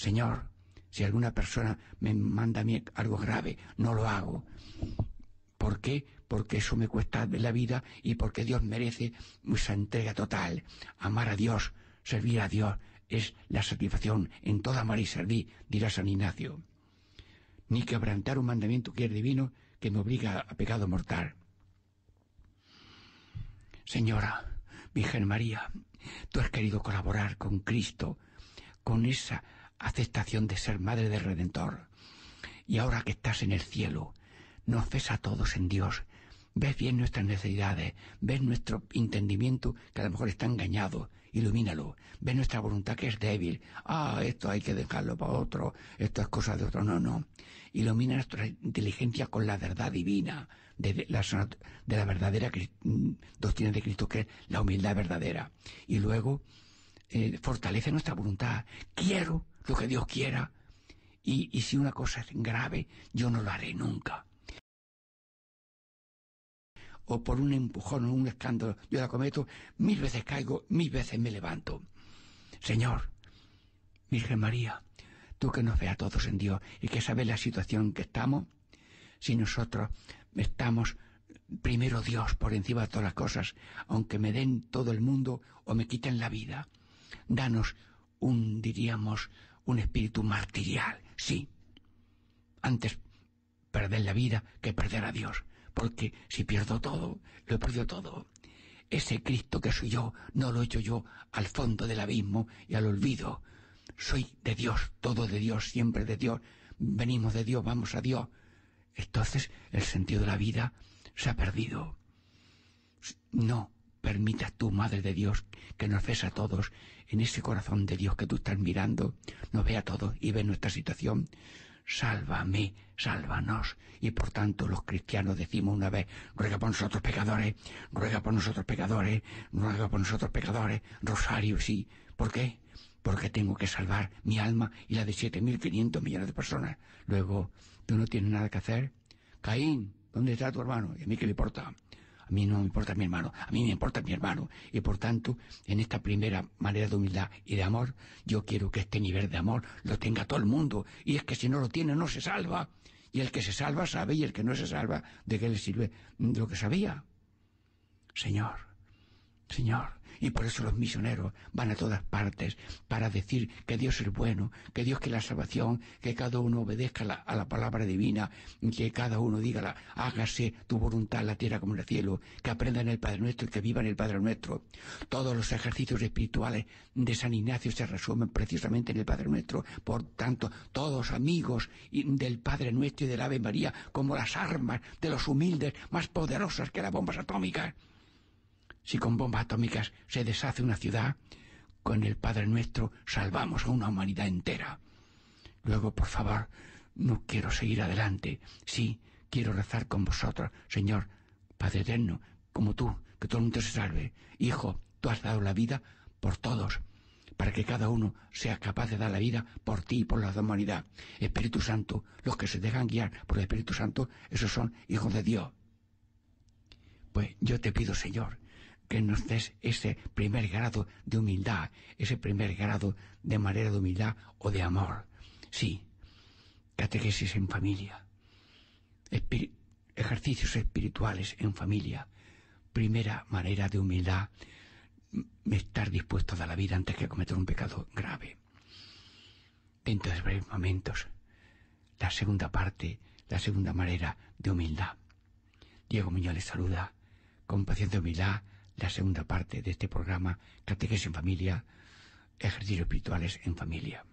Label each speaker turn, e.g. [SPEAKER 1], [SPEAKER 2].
[SPEAKER 1] Señor, si alguna persona me manda a algo grave, no lo hago. ¿Por qué? Porque eso me cuesta la vida y porque Dios merece esa entrega total. Amar a Dios, servir a Dios, es la satisfacción en toda amar y servir, dirá San Ignacio. Ni quebrantar un mandamiento que es divino que me obliga a pecado mortal. Señora, Virgen María, tú has querido colaborar con Cristo, con esa aceptación de ser madre del Redentor. Y ahora que estás en el cielo, nos ves a todos en Dios, ves bien nuestras necesidades, ves nuestro entendimiento que a lo mejor está engañado, ilumínalo, ves nuestra voluntad que es débil, ah, esto hay que dejarlo para otro, esto es cosa de otro, no, no, ilumina nuestra inteligencia con la verdad divina, de la, de la verdadera mm, doctrina de Cristo que es la humildad verdadera, y luego eh, fortalece nuestra voluntad, quiero lo que Dios quiera. Y, si una cosa es grave, yo no lo haré nunca. O por un empujón o un escándalo, yo la cometo, mil veces caigo, mil veces me levanto. Señor, Virgen María, tú que nos a todos en Dios y que sabes la situación que estamos, si nosotros estamos primero Dios por encima de todas las cosas, aunque me den todo el mundo o me quiten la vida, danos un, diríamos, un espíritu martirial, sí. Antes perder la vida que perder a Dios, porque si pierdo todo, lo he perdido todo. Ese Cristo que soy yo, no lo he hecho yo al fondo del abismo y al olvido. Soy de Dios, todo de Dios, siempre de Dios. Venimos de Dios, vamos a Dios. Entonces el sentido de la vida se ha perdido. No, Permita tú, Madre de Dios, que nos ves a todos, en ese corazón de Dios que tú estás mirando, nos ve a todos y ve nuestra situación. Sálvame, sálvanos. Y por tanto los cristianos decimos una vez, ruega por nosotros pecadores, ruega por nosotros pecadores, ruega por nosotros pecadores, rosario sí. ¿Por qué? porque tengo que salvar mi alma y la de 7.500 millones de personas. Luego, tú no tienes nada que hacer. Caín, ¿dónde está tu hermano? ¿Y a mí qué le importa? A mí no me importa mi hermano, a mí me importa mi hermano. Y por tanto, en esta primera manera de humildad y de amor, yo quiero que este nivel de amor lo tenga todo el mundo. Y es que si no lo tiene, no se salva. Y el que se salva sabe y el que no se salva, ¿de qué le sirve lo que sabía? Señor, Señor, y por eso los misioneros van a todas partes para decir que Dios es bueno, que Dios quiere la salvación, que cada uno obedezca a la palabra divina, que cada uno diga, hágase tu voluntad en la tierra como en el cielo, que aprendan el Padre Nuestro y que vivan el Padre Nuestro. Todos los ejercicios espirituales de San Ignacio se resumen precisamente en el Padre Nuestro. Por tanto, todos amigos del Padre Nuestro y del Ave María, como las armas de los humildes más poderosas que las bombas atómicas si con bombas atómicas se deshace una ciudad, con el Padre Nuestro salvamos a una humanidad entera. Luego, por favor, no quiero seguir adelante. Sí, quiero rezar con vosotros, Señor, Padre Eterno, como tú, que todo el mundo se salve. Hijo, tú has dado la vida por todos, para que cada uno sea capaz de dar la vida por ti y por la humanidad. Espíritu Santo, los que se dejan guiar por el Espíritu Santo, esos son hijos de Dios. Pues yo te pido, Señor, que nos des ese primer grado de humildad, ese primer grado de manera de humildad o de amor. Sí, catequesis en familia, ejercicios espirituales en familia, primera manera de humildad, estar dispuesto a dar la vida antes que cometer un pecado grave. entonces de breves momentos, la segunda parte, la segunda manera de humildad. Diego Muñoz les saluda con y humildad la segunda parte de este programa, Catequesis en Familia, Ejercicios Espirituales en Familia.